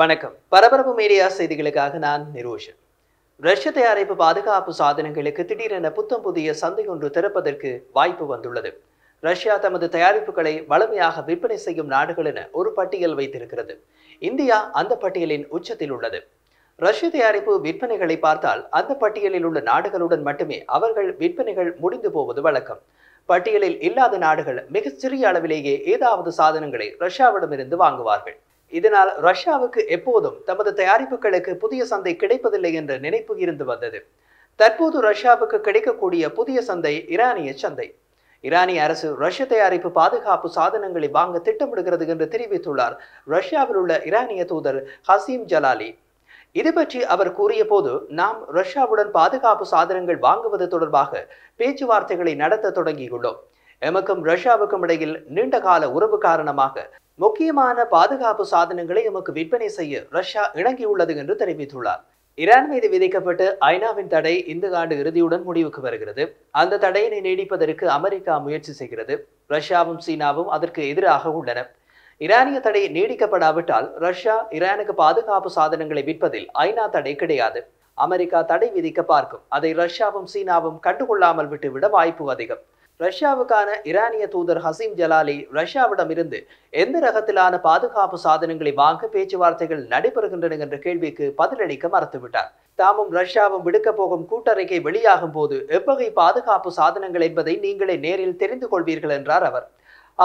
வணக்கம் பரபரப்பு மீடியா செய்திகளுக்காக நான் நிரோஷன் ரஷ்ய தயாரிப்பு பாதுகாப்பு சாதனங்களுக்கு திடீரென புத்தம் புதிய சந்தை ஒன்று திறப்பதற்கு வாய்ப்பு வந்துள்ளது ரஷ்யா தமது தயாரிப்புகளை வளமையாக விற்பனை செய்யும் நாடுகள் என ஒரு பட்டியல் வைத்திருக்கிறது இந்தியா அந்த பட்டியலின் உச்சத்தில் உள்ளது ரஷ்ய தயாரிப்பு விற்பனைகளை பார்த்தால் அந்த பட்டியலில் உள்ள நாடுகளுடன் மட்டுமே அவர்கள் விற்பனைகள் முடிந்து போவது வழக்கம் பட்டியலில் இல்லாத நாடுகள் மிகச் சிறிய அளவிலேயே ஏதாவது சாதனங்களை ரஷ்யாவிடமிருந்து வாங்குவார்கள் இதனால் ரஷ்யாவுக்கு எப்போதும் தமது தயாரிப்புகளுக்கு புதிய சந்தை கிடைப்பதில்லை என்ற நினைப்பு இருந்து வந்தது தற்போது ரஷ்யாவுக்கு கிடைக்கக்கூடிய புதிய சந்தை ஈரானிய சந்தை இரானிய அரசு ரஷ்ய தயாரிப்பு பாதுகாப்பு சாதனங்களை வாங்க திட்டமிடுகிறது என்று தெரிவித்துள்ளார் ரஷ்யாவில் உள்ள ஈரானிய தூதர் ஹசீம் ஜலாலி இது பற்றி அவர் கூறிய போது நாம் ரஷ்யாவுடன் பாதுகாப்பு சாதனங்கள் வாங்குவது தொடர்பாக பேச்சுவார்த்தைகளை நடத்த தொடங்கியுள்ளோம் எமக்கும் ரஷ்யாவுக்கும் இடையில் நீண்ட கால உறவு காரணமாக முக்கியமான பாதுகாப்பு சாதனங்களை எமக்கு விற்பனை செய்ய ரஷ்யா இணங்கியுள்ளது என்று தெரிவித்துள்ளார் ஈரான் மீது விதிக்கப்பட்டு ஐநாவின் தடை இந்த ஆண்டு இறுதியுடன் முடிவுக்கு வருகிறது அந்த தடையினை நீடிப்பதற்கு அமெரிக்கா முயற்சி செய்கிறது ரஷ்யாவும் சீனாவும் அதற்கு எதிராக உள்ளன ஈரானிய தடை நீடிக்கப்படாவிட்டால் ரஷ்யா ஈரானுக்கு பாதுகாப்பு சாதனங்களை விற்பதில் ஐநா தடை கிடையாது அமெரிக்கா தடை விதிக்க பார்க்கும் அதை ரஷ்யாவும் சீனாவும் கண்டுகொள்ளாமல் விட்டுவிட வாய்ப்பு அதிகம் ரஷ்யாவுக்கான ஈரானிய தூதர் ஹசீம் ஜலாலி ரஷ்யாவிடமிருந்து எந்த ரகத்திலான பாதுகாப்பு சாதனங்களை வாங்க பேச்சுவார்த்தைகள் நடைபெறுகின்றன என்ற கேள்விக்கு பதிலளிக்க மறுத்துவிட்டார் தாமும் ரஷ்யாவும் விடுக்கப் போகும் கூட்டறிக்கை வெளியாகும் போது எவ்வகை பாதுகாப்பு சாதனங்கள் என்பதை நீங்களே நேரில் தெரிந்து கொள்வீர்கள் என்றார் அவர்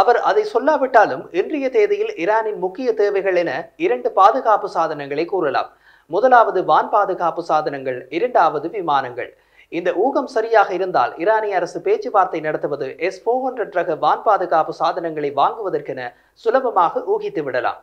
அவர் அதை சொல்லாவிட்டாலும் இன்றைய தேதியில் ஈரானின் முக்கிய தேவைகள் என இரண்டு பாதுகாப்பு சாதனங்களை கூறலாம் முதலாவது வான் பாதுகாப்பு சாதனங்கள் இரண்டாவது விமானங்கள் இந்த ஊகம் சரியாக இருந்தால் ஈரானிய அரசு பேச்சுவார்த்தை நடத்துவது எஸ் போர் ஹண்ட்ரட் ரக வான் பாதுகாப்பு சாதனங்களை வாங்குவதற்கென சுலபமாக ஊகித்து விடலாம்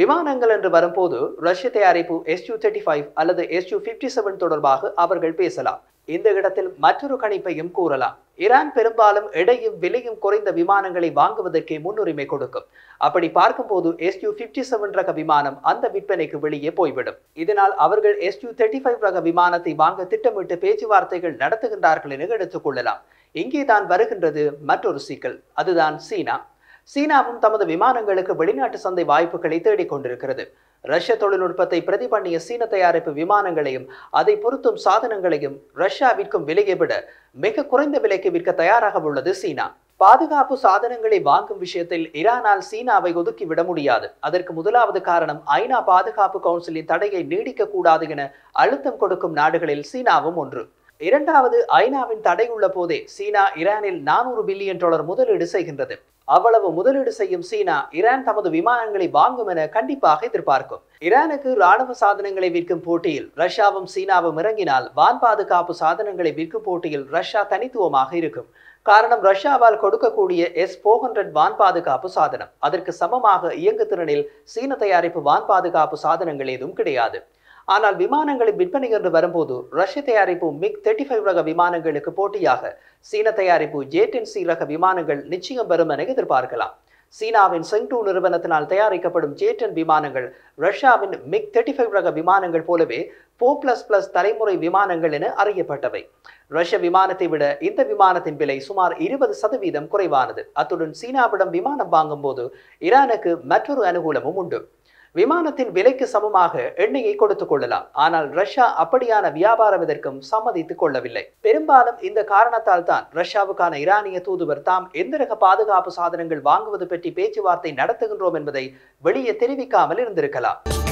விமானங்கள் என்று வரும்போது ரஷ்ய தயாரிப்பு எஸ் யூ தேர்ட்டி ஃபைவ் அல்லது எஸ் யூ ஃபிஃப்டி செவன் தொடர்பாக அவர்கள் பேசலாம் இந்த இடத்தில் மற்றொரு கணிப்பையும் கூறலாம் ஈரான் பெரும்பாலும் எடையும் விலையும் குறைந்த விமானங்களை வாங்குவதற்கே முன்னுரிமை கொடுக்கும் அப்படி பார்க்கும்போது யூ பிப்டி செவன் ரக விமானம் அந்த விற்பனைக்கு வெளியே போய்விடும் இதனால் அவர்கள் எஸ் யூ தேர்ட்டி ஃபைவ் ரக விமானத்தை வாங்க திட்டமிட்டு பேச்சுவார்த்தைகள் நடத்துகின்றார்கள் என எடுத்துக் கொள்ளலாம் இங்கே தான் வருகின்றது மற்றொரு சிக்கல் அதுதான் சீனா சீனாவும் தமது விமானங்களுக்கு வெளிநாட்டு சந்தை வாய்ப்புகளை தேடிக்கொண்டிருக்கிறது ரஷ்ய தொழில்நுட்பத்தை பிரதிபண்ணிய சீன தயாரிப்பு விமானங்களையும் அதை பொருத்தும் சாதனங்களையும் ரஷ்யா விற்கும் விலையை விட மிக குறைந்த விலைக்கு விற்க தயாராக உள்ளது சீனா பாதுகாப்பு சாதனங்களை வாங்கும் விஷயத்தில் ஈரானால் சீனாவை ஒதுக்கி விட முடியாது அதற்கு முதலாவது காரணம் ஐநா பாதுகாப்பு கவுன்சிலின் தடையை நீடிக்க கூடாது என அழுத்தம் கொடுக்கும் நாடுகளில் சீனாவும் ஒன்று இரண்டாவது ஐநாவின் தடை உள்ள போதே சீனா ஈரானில் நானூறு பில்லியன் டாலர் முதலீடு செய்கின்றது அவ்வளவு முதலீடு செய்யும் சீனா ஈரான் தமது விமானங்களை வாங்கும் என கண்டிப்பாக எதிர்பார்க்கும் ஈரானுக்கு ராணுவ சாதனங்களை விற்கும் போட்டியில் ரஷ்யாவும் சீனாவும் இறங்கினால் வான் பாதுகாப்பு சாதனங்களை விற்கும் போட்டியில் ரஷ்யா தனித்துவமாக இருக்கும் காரணம் ரஷ்யாவால் கொடுக்கக்கூடிய எஸ் போர் ஹண்ட்ரட் வான் பாதுகாப்பு சாதனம் அதற்கு சமமாக இயங்கு திறனில் சீன தயாரிப்பு வான் பாதுகாப்பு சாதனங்கள் ஏதும் கிடையாது ஆனால் விமானங்களின் விற்பனை என்று வரும்போது ரஷ்ய தயாரிப்பு மிக் தேர்ட்டி ஃபைவ் ரக விமானங்களுக்கு போட்டியாக சீன தயாரிப்பு ஜேடின் சி ரக விமானங்கள் நிச்சயம் வரும் என எதிர்பார்க்கலாம் சீனாவின் செங்டூ நிறுவனத்தினால் தயாரிக்கப்படும் ஜேட்டன் விமானங்கள் ரஷ்யாவின் மிக் தேர்ட்டி ஃபைவ் ரக விமானங்கள் போலவே போ பிளஸ் பிளஸ் தலைமுறை விமானங்கள் என அறியப்பட்டவை ரஷ்ய விமானத்தை விட இந்த விமானத்தின் விலை சுமார் இருபது சதவீதம் குறைவானது அத்துடன் சீனாவிடம் விமானம் வாங்கும் போது ஈரானுக்கு மற்றொரு அனுகூலமும் உண்டு விமானத்தின் விலைக்கு சமமாக எண்ணெயை கொடுத்துக் கொள்ளலாம் ஆனால் ரஷ்யா அப்படியான வியாபாரம் இதற்கும் சம்மதித்துக் கொள்ளவில்லை பெரும்பாலும் இந்த காரணத்தால் தான் ரஷ்யாவுக்கான ஈரானிய தூதுவர் தாம் எந்த ரக பாதுகாப்பு சாதனங்கள் வாங்குவது பற்றி பேச்சுவார்த்தை நடத்துகின்றோம் என்பதை வெளியே தெரிவிக்காமல் இருந்திருக்கலாம்